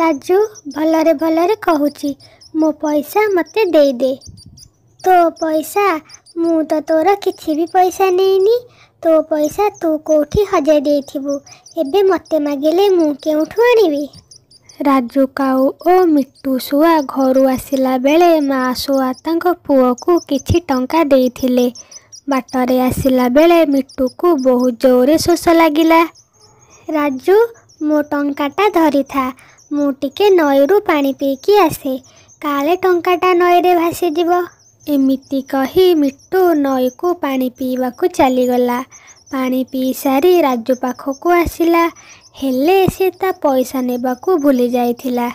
राजु भलले भल कि मो पैसा मते दे तो पैसा तोरा तोर भी पैसा नैनी तो पैसा कोठी के हजुरु ए मते मगले म केही ठुलो आणि राजु काउ ओ मिटु सुआ घरु आसला बेला माु कुरा टाइले बाटले आसला बेला मिटु बहु जो लागिला लागु मो टाटा धरि ମୁଁ ଟିକେ ନଈରୁ ପାଣି ପିଇକି ଆସେ କାଳେ ଟଙ୍କାଟା ନଈରେ ଭାସିଯିବ ଏମିତି କହି ମିଟୁ ନଈକୁ ପାଣି ପିଇବାକୁ ଚାଲିଗଲା ପାଣି ପିଇ ସାରି ରାଜୁ ପାଖକୁ ଆସିଲା ହେଲେ ସେ ତା ପଇସା ନେବାକୁ ଭୁଲି ଯାଇଥିଲା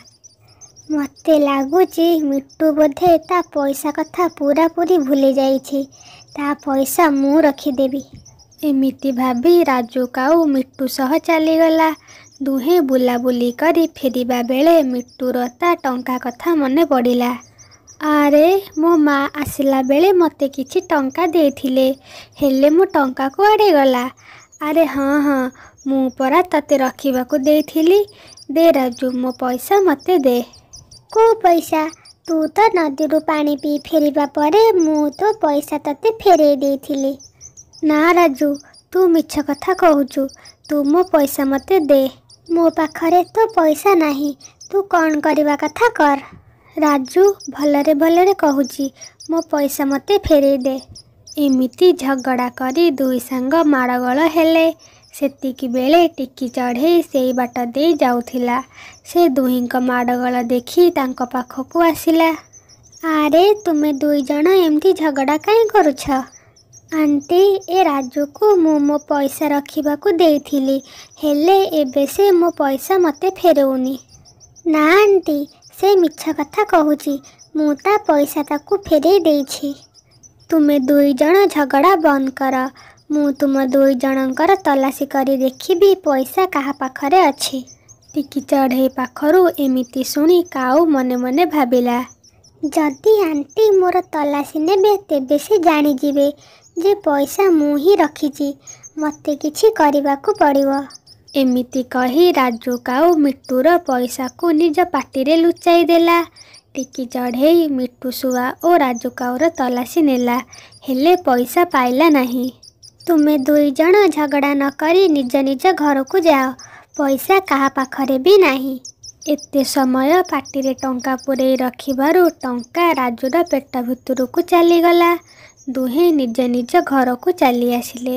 ମୋତେ ଲାଗୁଛି ମିଟୁ ବୋଧେ ତା ପଇସା କଥା ପୁରାପୁରି ଭୁଲି ଯାଇଛି ତା ପଇସା ମୁଁ ରଖିଦେବି ଏମିତି ଭାବି ରାଜୁ କାଉ ମିଟୁ ସହ ଚାଲିଗଲା ଦୁହେଁ ବୁଲାବୁଲି କରି ଫେରିବା ବେଳେ ମିଟୁର ତା ଟଙ୍କା କଥା ମନେ ପଡ଼ିଲା ଆରେ ମୋ ମା ଆସିଲା ବେଳେ ମୋତେ କିଛି ଟଙ୍କା ଦେଇଥିଲେ ହେଲେ ମୁଁ ଟଙ୍କା କୁଆଡ଼େ ଗଲା ଆରେ ହଁ ହଁ ମୁଁ ପରା ତୋତେ ରଖିବାକୁ ଦେଇଥିଲି ଦେ ରାଜୁ ମୋ ପଇସା ମୋତେ ଦେ କେଉଁ ପଇସା ତୁ ତ ନଦୀରୁ ପାଣି ପିଇ ଫେରିବା ପରେ ମୁଁ ତୋ ପଇସା ତୋତେ ଫେରାଇ ଦେଇଥିଲି ନା ରାଜୁ ତୁ ମିଛ କଥା କହୁଛୁ ତୁ ମୋ ପଇସା ମୋତେ ଦେ ମୋ ପାଖରେ ତ ପଇସା ନାହିଁ ତୁ କ'ଣ କରିବା କଥା କର ରାଜୁ ଭଲରେ ଭଲରେ କହୁଛି ମୋ ପଇସା ମୋତେ ଫେରେଇ ଦେ ଏମିତି ଝଗଡ଼ା କରି ଦୁଇ ସାଙ୍ଗ ମାଡ଼ଗୋଳ ହେଲେ ସେତିକି ବେଳେ ଟିକି ଚଢ଼େଇ ସେଇ ବାଟ ଦେଇ ଯାଉଥିଲା ସେ ଦୁହିଁଙ୍କ ମାଡ଼ଗୋଳ ଦେଖି ତାଙ୍କ ପାଖକୁ ଆସିଲା ଆରେ ତୁମେ ଦୁଇ ଜଣ ଏମିତି ଝଗଡ଼ା କାହିଁ କରୁଛ ଆଣ୍ଟି ଏ ରାଜୁକୁ ମୁଁ ମୋ ପଇସା ରଖିବାକୁ ଦେଇଥିଲି ହେଲେ ଏବେ ସେ ମୋ ପଇସା ମୋତେ ଫେରଉନି ନା ଆଣ୍ଟି ସେ ମିଛ କଥା କହୁଛି ମୁଁ ତା ପଇସା ତାକୁ ଫେରେଇ ଦେଇଛି ତୁମେ ଦୁଇ ଜଣ ଝଗଡ଼ା ବନ୍ଦ କର ମୁଁ ତୁମ ଦୁଇ ଜଣଙ୍କର ତଲାସି କରି ଦେଖିବି ପଇସା କାହା ପାଖରେ ଅଛି ଟିକି ଚଢ଼େଇ ପାଖରୁ ଏମିତି ଶୁଣି କାଉ ମନେ ମନେ ଭାବିଲା ଯଦି ଆଣ୍ଟି ମୋର ତଲାସି ନେବେ ତେବେ ସେ ଜାଣିଯିବେ ଯେ ପଇସା ମୁଁ ହିଁ ରଖିଛି ମୋତେ କିଛି କରିବାକୁ ପଡ଼ିବ ଏମିତି କହି ରାଜୁ କାଉ ମିଟୁର ପଇସାକୁ ନିଜ ପାଟିରେ ଲୁଚାଇ ଦେଲା ଟିକି ଚଢ଼େଇ ମିଟୁ ଶୁଆ ଓ ରାଜୁ କାଉର ତଲାସି ନେଲା ହେଲେ ପଇସା ପାଇଲା ନାହିଁ ତୁମେ ଦୁଇ ଜଣ ଝଗଡ଼ା ନ କରି ନିଜ ନିଜ ଘରକୁ ଯାଅ ପଇସା କାହା ପାଖରେ ବି ନାହିଁ ଏତେ ସମୟ ପାଟିରେ ଟଙ୍କା ପୁରେଇ ରଖିବାରୁ ଟଙ୍କା ରାଜୁର ପେଟ ଭିତରକୁ ଚାଲିଗଲା ଦୁହେଁ ନିଜ ନିଜ ଘରକୁ ଚାଲି ଆସିଲେ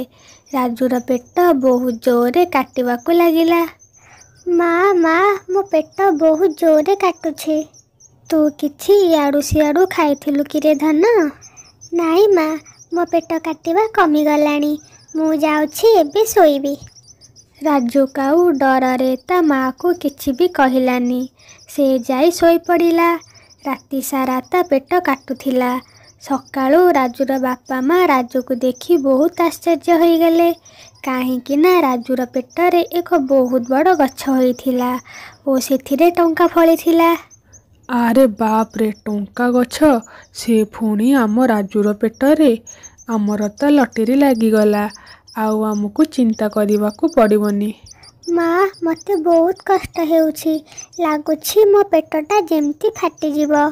ରାଜୁର ପେଟ ବହୁତ ଜୋରରେ କାଟିବାକୁ ଲାଗିଲା ମା ମା ମୋ ପେଟ ବହୁତ ଜୋରରେ କାଟୁଛି ତୁ କିଛି ଇଆଡ଼ୁ ସିଆଡ଼ୁ ଖାଇଥିଲୁ କିରେ ଧାନ ନାଇଁ ମା ମୋ ପେଟ କାଟିବା କମିଗଲାଣି ମୁଁ ଯାଉଛି ଏବେ ଶୋଇବି ରାଜୁ କାଉ ଡରରେ ତା ମାଆକୁ କିଛି ବି କହିଲାନି ସେ ଯାଇ ଶୋଇପଡ଼ିଲା ରାତି ସାରା ତା ପେଟ କାଟୁଥିଲା ସକାଳୁ ରାଜୁର ବାପା ମା ରାଜୁକୁ ଦେଖି ବହୁତ ଆଶ୍ଚର୍ଯ୍ୟ ହୋଇଗଲେ କାହିଁକିନା ରାଜୁର ପେଟରେ ଏକ ବହୁତ ବଡ଼ ଗଛ ହୋଇଥିଲା ଓ ସେଥିରେ ଟଙ୍କା ଫଳିଥିଲା ଆରେ ବାପରେ ଟଙ୍କା ଗଛ ସେ ପୁଣି ଆମ ରାଜୁର ପେଟରେ ଆମର ତ ଲଟେରୀ ଲାଗିଗଲା ଆଉ ଆମକୁ ଚିନ୍ତା କରିବାକୁ ପଡ଼ିବନି ମା ମୋତେ ବହୁତ କଷ୍ଟ ହେଉଛି ଲାଗୁଛି ମୋ ପେଟଟା ଯେମିତି ଫାଟିଯିବ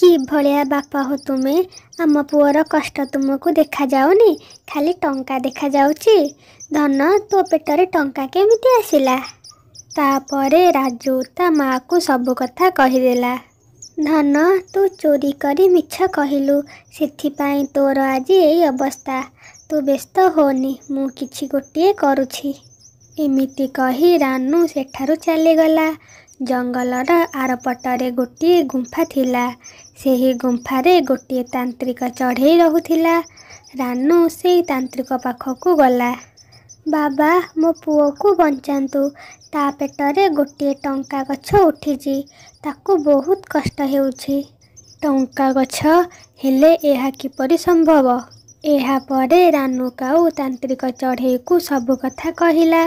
କି ଭଳିଆ ବାପା ହଉ ତୁମେ ଆମ ପୁଅର କଷ୍ଟ ତୁମକୁ ଦେଖାଯାଉନି ଖାଲି ଟଙ୍କା ଦେଖାଯାଉଛି ଧନ ତୋ ପେଟରେ ଟଙ୍କା କେମିତି ଆସିଲା ତାପରେ ରାଜୁ ତା ମାଆକୁ ସବୁ କଥା କହିଦେଲା ଧନ ତୁ ଚୋରି କରି ମିଛ କହିଲୁ ସେଥିପାଇଁ ତୋର ଆଜି ଏଇ ଅବସ୍ଥା ତୁ ବ୍ୟସ୍ତ ହୋନି ମୁଁ କିଛି ଗୋଟିଏ କରୁଛି ଏମିତି କହି ରାନୁ ସେଠାରୁ ଚାଲିଗଲା ଜଙ୍ଗଲର ଆରପଟରେ ଗୋଟିଏ ଗୁମ୍ଫା ଥିଲା ସେହି ଗୁମ୍ଫାରେ ଗୋଟିଏ ତାନ୍ତ୍ରିକ ଚଢ଼େଇ ରହୁଥିଲା ରାନୁ ସେଇ ତାନ୍ତ୍ରିକ ପାଖକୁ ଗଲା ବାବା ମୋ ପୁଅକୁ ବଞ୍ଚାନ୍ତୁ ତା ପେଟରେ ଗୋଟିଏ ଟଙ୍କା ଗଛ ଉଠିଛି ତାକୁ ବହୁତ କଷ୍ଟ ହେଉଛି ଟଙ୍କା ଗଛ ହେଲେ ଏହା କିପରି ସମ୍ଭବ ଏହାପରେ ରାନୁକାଉ ତାନ୍ତ୍ରିକ ଚଢ଼େଇକୁ ସବୁ କଥା କହିଲା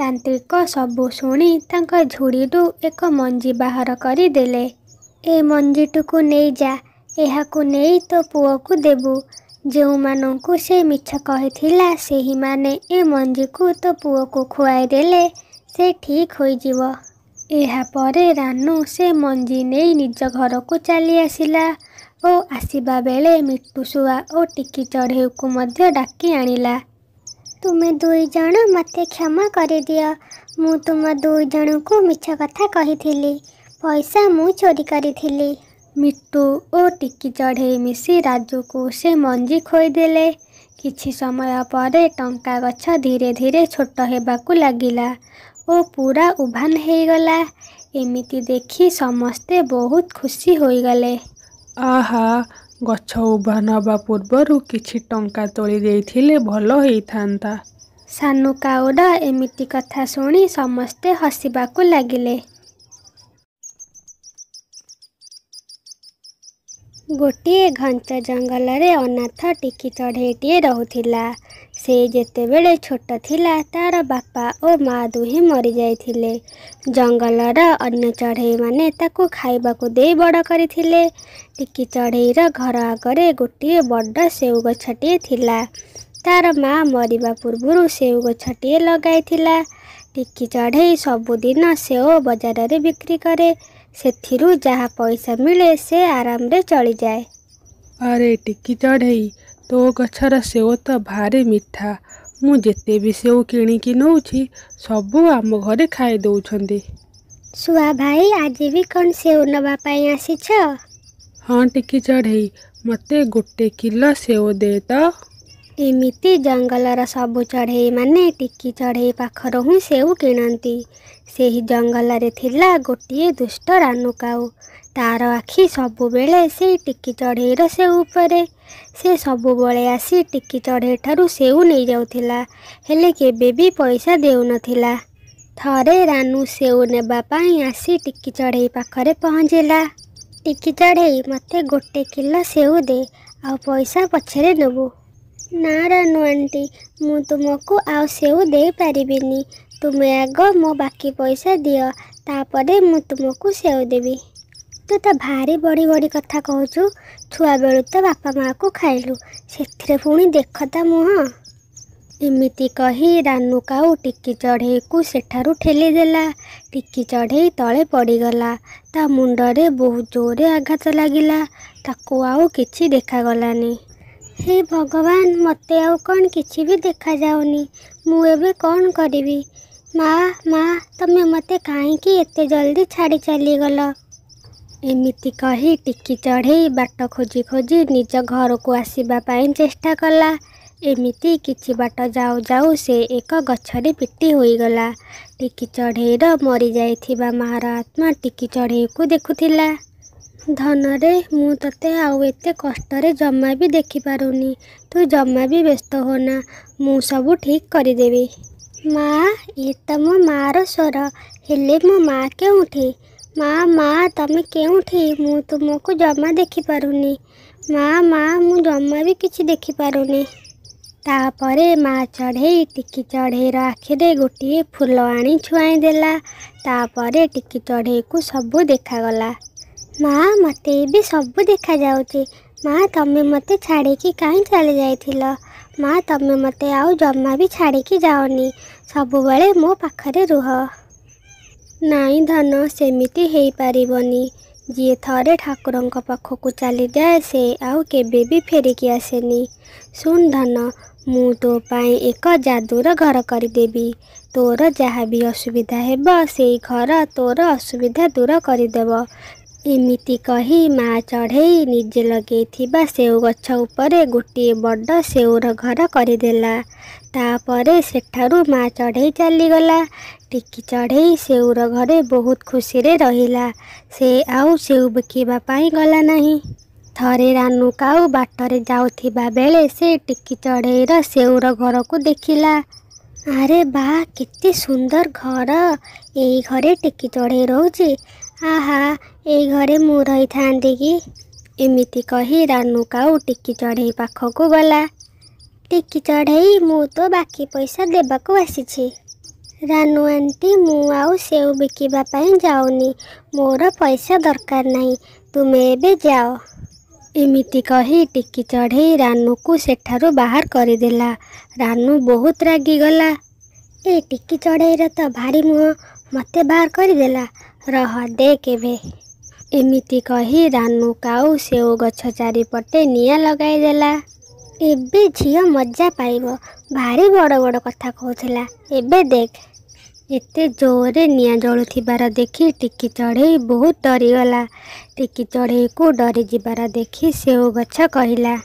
ତାନ୍ତ୍ରିକ ସବୁ ଶୁଣି ତାଙ୍କ ଝୁଡ଼ିରୁ ଏକ ମଞ୍ଜି ବାହାର କରିଦେଲେ ଏ ମଞ୍ଜିଟିକୁ ନେଇଯା ଏହାକୁ ନେଇ ତୋ ପୁଅକୁ ଦେବୁ ଯେଉଁମାନଙ୍କୁ ସେ ମିଛ କହିଥିଲା ସେହିମାନେ ଏ ମଞ୍ଜିକୁ ତୋ ପୁଅକୁ ଖୁଆଇ ଦେଲେ ସେ ଠିକ୍ ହୋଇଯିବ ଏହାପରେ ରାନୁ ସେ ମଞ୍ଜି ନେଇ ନିଜ ଘରକୁ ଚାଲି ଆସିଲା ଓ ଆସିବା ବେଳେ ମିଟୁଶୁଆ ଓ ଟିକି ଚଢ଼େଇକୁ ମଧ୍ୟ ଡାକି ଆଣିଲା तुम्हे दुई तम दुईजनादियो तुईजनको मि कथा पैसा म चोरी गरिटु ओ टिक चाइम मिसि राजुको से मी खोइदे कि समय पर टाग धीर धिरे छोटा ओ पूरा उभानगलामिदेखि समस्ते बहुत खुसी आहा ଗଛ ଉଭା ନେବା ପୂର୍ବରୁ କିଛି ଟଙ୍କା ତୋଳି ଦେଇଥିଲେ ଭଲ ହେଇଥାନ୍ତା ସାନୁ କାଉଡ଼ ଏମିତି କଥା ଶୁଣି ସମସ୍ତେ ହସିବାକୁ ଲାଗିଲେ ଗୋଟିଏ ଘଞ୍ଚ ଜଙ୍ଗଲରେ ଅନାଥ ଟିକି ଚଢ଼େଇଟିଏ ରହୁଥିଲା ସେ ଯେତେବେଳେ ଛୋଟ ଥିଲା ତାର ବାପା ଓ ମା ଦୁହେଁ ମରିଯାଇଥିଲେ ଜଙ୍ଗଲର ଅନ୍ୟ ଚଢ଼େଇମାନେ ତାକୁ ଖାଇବାକୁ ଦେଇ ବଡ଼ କରିଥିଲେ ଟିକି ଚଢ଼େଇର ଘର ଆଗରେ ଗୋଟିଏ ବଡ଼ ସେଉ ଗଛଟିଏ ଥିଲା ତାର ମା ମରିବା ପୂର୍ବରୁ ସେଉ ଗଛଟିଏ ଲଗାଇଥିଲା ଟିକି ଚଢ଼େଇ ସବୁଦିନ ସେଓ ବଜାରରେ ବିକ୍ରି କରେ ସେଥିରୁ ଯାହା ପଇସା ମିଳେ ସେ ଆରାମରେ ଚଳିଯାଏ ଆରେ ଟିକି ଚଢ଼େଇ ତୋ ଗଛର ସେଓ ତ ଭାରି ମିଠା ମୁଁ ଯେତେ ବି ସେଓ କିଣିକି ନେଉଛି ସବୁ ଆମ ଘରେ ଖାଇ ଦେଉଛନ୍ତି ଶୁଆ ଭାଇ ଆଜି ବି କ'ଣ ସେଓ ନେବା ପାଇଁ ଆସିଛ ହଁ ଟିକି ଚଢ଼େଇ ମୋତେ ଗୋଟେ କିଲୋ ସେଓ ଦେ ତ ଏମିତି ଜଙ୍ଗଲର ସବୁ ଚଢ଼େଇ ମାନେ ଟିକି ଚଢ଼େଇ ପାଖରୁ ହିଁ ସେଉ କିଣନ୍ତି ସେହି ଜଙ୍ଗଲରେ ଥିଲା ଗୋଟିଏ ଦୁଷ୍ଟ ରାନୁକାଉ ତାର ଆଖି ସବୁବେଳେ ସେଇ ଟିକି ଚଢ଼େଇର ସେ ଉପରେ ସେ ସବୁବେଳେ ଆସି ଟିକି ଚଢ଼େଇ ଠାରୁ ସେଉ ନେଇଯାଉଥିଲା ହେଲେ କେବେ ବି ପଇସା ଦେଉନଥିଲା ଥରେ ରାନୁ ସେଉ ନେବା ପାଇଁ ଆସି ଟିକି ଚଢ଼େଇ ପାଖରେ ପହଞ୍ଚିଲା ଟିକି ଚଢ଼େଇ ମୋତେ ଗୋଟେ କିଲୋ ସେଉ ଦେ ଆଉ ପଇସା ପଛରେ ନେବୁ ନା ରାନୁ ଆଣ୍ଟି ମୁଁ ତୁମକୁ ଆଉ ସେଉ ଦେଇପାରିବିନି ତୁମେ ଆଗ ମୋ ବାକି ପଇସା ଦିଅ ତାପରେ ମୁଁ ତୁମକୁ ସେଉ ଦେବି ତୁ ତ ଭାରି ବଡ଼ି ବଡ଼ି କଥା କହୁଛୁ ଛୁଆବେଳୁ ତ ବାପା ମାଆକୁ ଖାଇଲୁ ସେଥିରେ ପୁଣି ଦେଖ ତା ମୁହଁ ଏମିତି କହି ରାନୁ କାଉ ଟିକି ଚଢ଼େଇକୁ ସେଠାରୁ ଠେଲି ଦେଲା ଟିକି ଚଢ଼େଇ ତଳେ ପଡ଼ିଗଲା ତା ମୁଣ୍ଡରେ ବହୁତ ଜୋରରେ ଆଘାତ ଲାଗିଲା ତାକୁ ଆଉ କିଛି ଦେଖାଗଲାନି ହେ ଭଗବାନ ମୋତେ ଆଉ କ'ଣ କିଛି ବି ଦେଖାଯାଉନି ମୁଁ ଏବେ କ'ଣ କରିବି ମା ମା ତମେ ମୋତେ କାହିଁକି ଏତେ ଜଲ୍ଦି ଛାଡ଼ି ଚାଲିଗଲ ଏମିତି କହି ଟିକି ଚଢ଼େଇ ବାଟ ଖୋଜି ଖୋଜି ନିଜ ଘରକୁ ଆସିବା ପାଇଁ ଚେଷ୍ଟା କଲା ଏମିତି କିଛି ବାଟ ଯାଉ ଯାଉ ସେ ଏକ ଗଛରେ ପିଟି ହୋଇଗଲା ଟିକି ଚଢ଼େଇର ମରିଯାଇଥିବା ମାଆର ଆତ୍ମା ଟିକି ଚଢ଼େଇକୁ ଦେଖୁଥିଲା धनरे मते जम्मा जमा देखि पारु त जमा व्यस्त ठीक सबै ठिक गरिदेबि मा म मार हो मो माउ मामे के जमा जमा देखि पाउने तढै टिकि चढेर आखिर गोटे फुल आनि छुइँदेला तर टिकि चढैको सबै देखागला ମା ମୋତେ ଏବେ ସବୁ ଦେଖାଯାଉଛି ମା ତମେ ମୋତେ ଛାଡ଼ିକି କାହିଁ ଚାଲି ଯାଇଥିଲ ମା ତମେ ମୋତେ ଆଉ ଜମା ବି ଛାଡ଼ିକି ଯାଅନି ସବୁବେଳେ ମୋ ପାଖରେ ରୁହ ନାଇଁ ଧନ ସେମିତି ହେଇପାରିବନି ଯିଏ ଥରେ ଠାକୁରଙ୍କ ପାଖକୁ ଚାଲିଯାଏ ସେ ଆଉ କେବେ ବି ଫେରିକି ଆସେନି ଶୁଣ ଧନ ମୁଁ ତୋ ପାଇଁ ଏକ ଯାଦୁର ଘର କରିଦେବି ତୋର ଯାହା ବି ଅସୁବିଧା ହେବ ସେଇ ଘର ତୋର ଅସୁବିଧା ଦୂର କରିଦେବ ଏମିତି କହି ମା ଚଢ଼େଇ ନିଜେ ଲଗେଇଥିବା ସେଉ ଗଛ ଉପରେ ଗୋଟିଏ ବଡ଼ ସେଉର ଘର କରିଦେଲା ତାପରେ ସେଠାରୁ ମା ଚଢ଼େଇ ଚାଲିଗଲା ଟିକି ଚଢ଼େଇ ସେଉର ଘରେ ବହୁତ ଖୁସିରେ ରହିଲା ସେ ଆଉ ସେଉ ବିକିବା ପାଇଁ ଗଲା ନାହିଁ ଥରେ ରାନୁ କାଉ ବାଟରେ ଯାଉଥିବା ବେଳେ ସେ ଟିକି ଚଢ଼େଇର ସେଉର ଘରକୁ ଦେଖିଲା ଆରେ ବା କେତେ ସୁନ୍ଦର ଘର ଏଇ ଘରେ ଟିକି ଚଢ଼େଇ ରହୁଛି ଆହା ଏଇ ଘରେ ମୁଁ ରହିଥାନ୍ତି କି ଏମିତି କହି ରାନୁକାଉ ଟିକି ଚଢ଼େଇ ପାଖକୁ ଗଲା ଟିକି ଚଢ଼େଇ ମୁଁ ତ ବାକି ପଇସା ଦେବାକୁ ଆସିଛି ରାନୁ ଆଣ୍ଟି ମୁଁ ଆଉ ସେଉ ବିକିବା ପାଇଁ ଯାଉନି ମୋର ପଇସା ଦରକାର ନାହିଁ ତୁମେ ଏବେ ଯାଅ ଏମିତି କହି ଟିକି ଚଢ଼େଇ ରାନୁକୁ ସେଠାରୁ ବାହାର କରିଦେଲା ରାନୁ ବହୁତ ରାଗିଗଲା ଏ ଟିକି ଚଢ଼େଇର ତ ଭାରି ମୁହଁ ମୋତେ ବାହାର କରିଦେଲା ରହ ଦେ କେବେ ଏମିତି କହି ରାନୁ କାଉ ସେଓ ଗଛ ଚାରିପଟେ ନିଆଁ ଲଗାଇଦେଲା ଏବେ ଝିଅ ମଜା ପାଇବ ଭାରି ବଡ଼ ବଡ଼ କଥା କହୁଥିଲା ଏବେ ଦେଖ ଏତେ ଜୋରରେ ନିଆଁ ଜଳୁଥିବାର ଦେଖି ଟିକି ଚଢ଼େଇ ବହୁତ ଡରିଗଲା ଟିକି ଚଢ଼େଇକୁ ଡରିଯିବାର ଦେଖି ସେଓ ଗଛ କହିଲା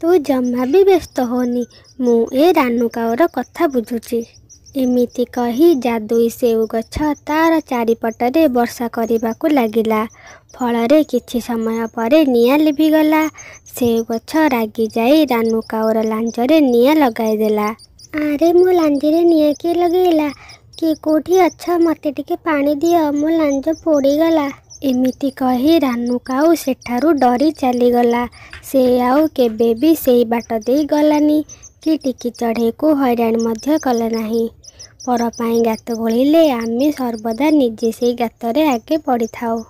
ତୁ ଜମା ବି ବ୍ୟସ୍ତ ହୋନି ମୁଁ ଏ ରାନୁ କାଉର କଥା ବୁଝୁଛି ଏମିତି କହି ଯାଦୁଇ ସେଉ ଗଛ ତା'ର ଚାରିପଟରେ ବର୍ଷା କରିବାକୁ ଲାଗିଲା ଫଳରେ କିଛି ସମୟ ପରେ ନିଆଁ ଲିଭିଗଲା ସେଉ ଗଛ ରାଗିଯାଇ ରାନୁ କାଉର ଲାଞ୍ଜରେ ନିଆଁ ଲଗାଇଦେଲା ଆରେ ମୋ ଲାଞ୍ଜରେ ନିଆଁ କିଏ ଲଗାଇଲା କିଏ କେଉଁଠି ଅଛ ମୋତେ ଟିକେ ପାଣି ଦିଅ ମୋ ଲାଞ୍ଜ ପୋଡ଼ିଗଲା ଏମିତି କହି ରାନୁ କାଉ ସେଠାରୁ ଡରି ଚାଲିଗଲା ସେ ଆଉ କେବେ ବି ସେଇ ବାଟ ଦେଇ ଗଲାନି କି ଟିକି ଚଢ଼େଇକୁ ହଇରାଣ ମଧ୍ୟ କଲା ନାହିଁ ପର ପାଇଁ ଗାତ ଖୋଳିଲେ ଆମେ ସର୍ବଦା ନିଜେ ସେଇ ଗାତରେ ଆଗେ ପଡ଼ିଥାଉ